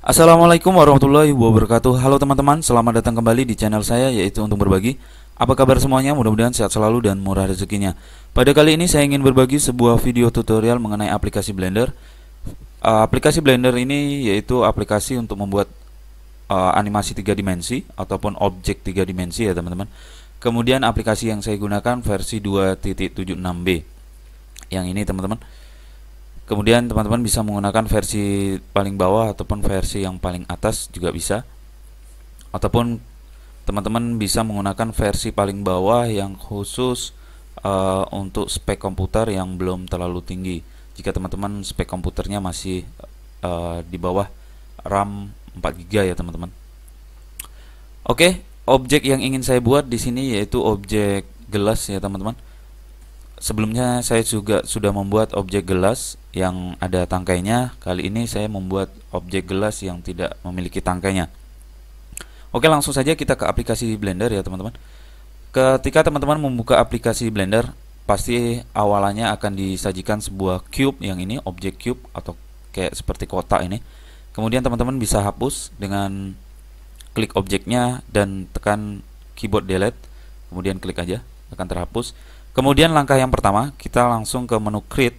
Assalamualaikum warahmatullahi wabarakatuh Halo teman-teman, selamat datang kembali di channel saya yaitu Untuk Berbagi Apa kabar semuanya? Mudah-mudahan sehat selalu dan murah rezekinya Pada kali ini saya ingin berbagi sebuah video tutorial mengenai aplikasi Blender eh, Aplikasi Blender ini yaitu aplikasi untuk membuat eh, animasi 3 dimensi Ataupun objek 3 dimensi ya teman-teman Kemudian aplikasi yang saya gunakan versi 2.76b Yang ini teman-teman kemudian teman-teman bisa menggunakan versi paling bawah ataupun versi yang paling atas juga bisa ataupun teman-teman bisa menggunakan versi paling bawah yang khusus uh, untuk spek komputer yang belum terlalu tinggi jika teman-teman spek komputernya masih uh, di bawah RAM 4GB ya teman-teman oke objek yang ingin saya buat di sini yaitu objek gelas ya teman-teman Sebelumnya saya juga sudah membuat objek gelas yang ada tangkainya. Kali ini saya membuat objek gelas yang tidak memiliki tangkainya. Oke, langsung saja kita ke aplikasi Blender ya, teman-teman. Ketika teman-teman membuka aplikasi Blender, pasti awalannya akan disajikan sebuah cube yang ini, objek cube atau kayak seperti kotak ini. Kemudian teman-teman bisa hapus dengan klik objeknya dan tekan keyboard delete. Kemudian klik aja, akan terhapus. Kemudian langkah yang pertama, kita langsung ke menu create.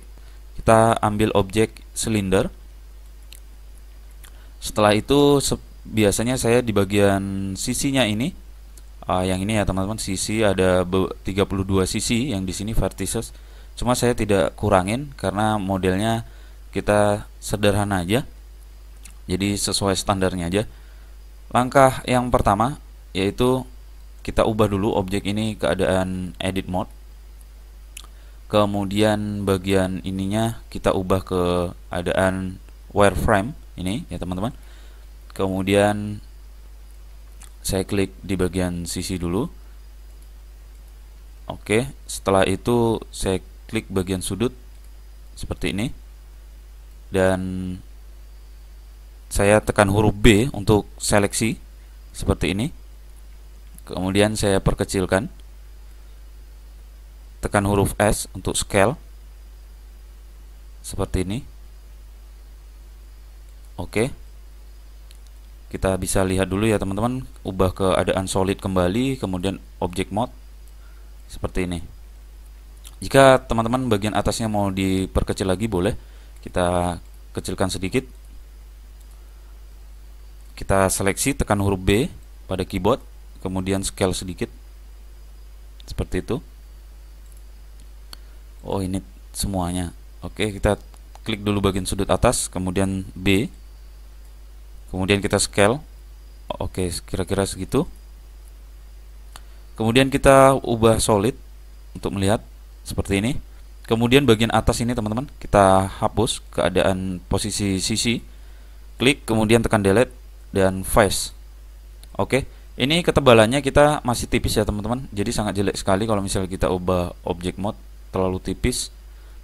Kita ambil objek silinder. Setelah itu biasanya saya di bagian sisinya ini uh, yang ini ya teman-teman sisi ada 32 sisi yang di sini vertices. Cuma saya tidak kurangin karena modelnya kita sederhana aja. Jadi sesuai standarnya aja. Langkah yang pertama yaitu kita ubah dulu objek ini keadaan edit mode kemudian bagian ininya kita ubah ke adaan wireframe ini ya teman-teman kemudian saya klik di bagian sisi dulu oke setelah itu saya klik bagian sudut seperti ini dan saya tekan huruf B untuk seleksi seperti ini kemudian saya perkecilkan tekan huruf S untuk scale seperti ini oke kita bisa lihat dulu ya teman-teman ubah keadaan solid kembali kemudian object mode seperti ini jika teman-teman bagian atasnya mau diperkecil lagi boleh kita kecilkan sedikit kita seleksi tekan huruf B pada keyboard kemudian scale sedikit seperti itu oh ini semuanya oke kita klik dulu bagian sudut atas kemudian B kemudian kita scale oke kira-kira segitu kemudian kita ubah solid untuk melihat seperti ini kemudian bagian atas ini teman-teman kita hapus keadaan posisi sisi klik kemudian tekan delete dan face oke ini ketebalannya kita masih tipis ya teman-teman jadi sangat jelek sekali kalau misalnya kita ubah object mode terlalu tipis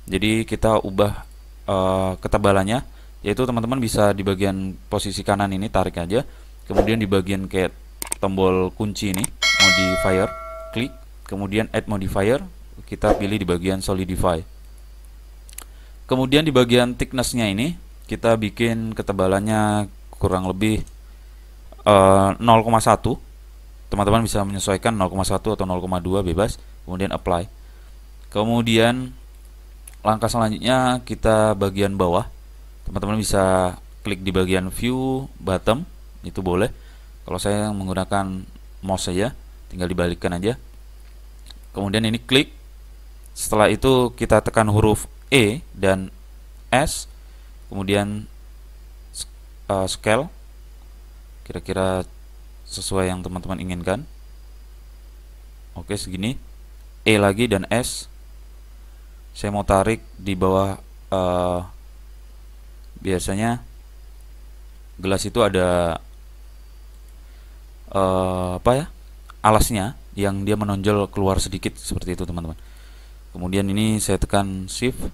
jadi kita ubah uh, ketebalannya yaitu teman-teman bisa di bagian posisi kanan ini tarik aja kemudian di bagian kayak tombol kunci ini modifier klik kemudian add modifier kita pilih di bagian solidify kemudian di bagian thicknessnya ini kita bikin ketebalannya kurang lebih uh, eh, 0,1 teman-teman bisa menyesuaikan 0,1 atau 0,2 bebas kemudian apply kemudian langkah selanjutnya kita bagian bawah teman-teman bisa klik di bagian view bottom itu boleh kalau saya menggunakan mouse saja tinggal dibalikkan aja kemudian ini klik setelah itu kita tekan huruf E dan S kemudian uh, scale kira-kira sesuai yang teman-teman inginkan oke segini E lagi dan S saya mau tarik di bawah uh, biasanya gelas itu ada uh, apa ya alasnya yang dia menonjol keluar sedikit seperti itu teman-teman kemudian ini saya tekan shift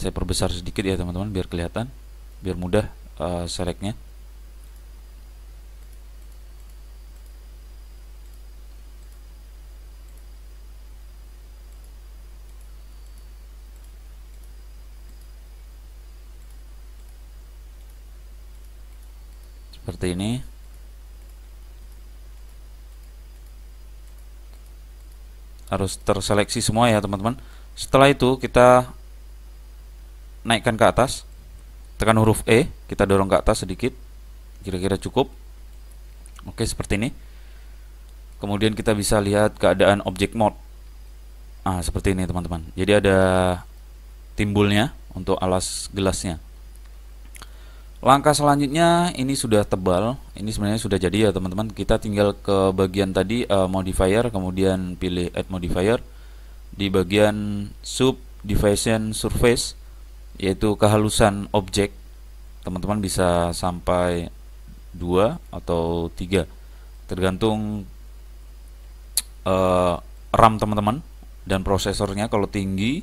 saya perbesar sedikit ya teman-teman biar kelihatan biar mudah uh, seperti ini harus terseleksi semua ya teman-teman setelah itu kita naikkan ke atas tekan huruf E kita dorong ke atas sedikit kira-kira cukup oke seperti ini kemudian kita bisa lihat keadaan objek mode ah seperti ini teman-teman jadi ada timbulnya untuk alas gelasnya Langkah selanjutnya ini sudah tebal, ini sebenarnya sudah jadi ya teman-teman. Kita tinggal ke bagian tadi uh, modifier, kemudian pilih add modifier di bagian sub subdivision surface yaitu kehalusan objek. Teman-teman bisa sampai dua atau tiga, tergantung uh, RAM teman-teman dan prosesornya kalau tinggi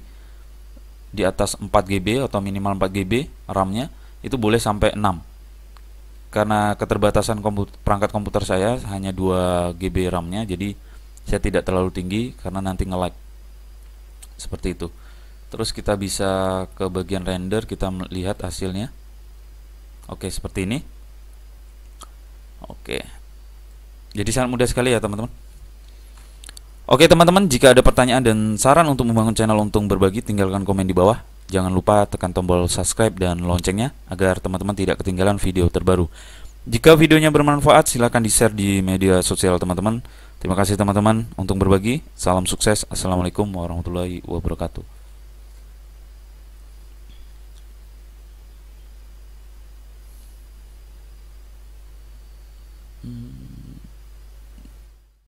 di atas 4 GB atau minimal 4 GB RAM-nya itu boleh sampai 6 karena keterbatasan komputer, perangkat komputer saya hanya 2 GB RAM-nya jadi saya tidak terlalu tinggi karena nanti nge like seperti itu terus kita bisa ke bagian render kita melihat hasilnya oke seperti ini oke jadi sangat mudah sekali ya teman-teman oke teman-teman jika ada pertanyaan dan saran untuk membangun channel untung berbagi tinggalkan komen di bawah Jangan lupa tekan tombol subscribe dan loncengnya agar teman-teman tidak ketinggalan video terbaru. Jika videonya bermanfaat, silahkan di-share di media sosial teman-teman. Terima kasih teman-teman untuk berbagi. Salam sukses. Assalamualaikum warahmatullahi wabarakatuh.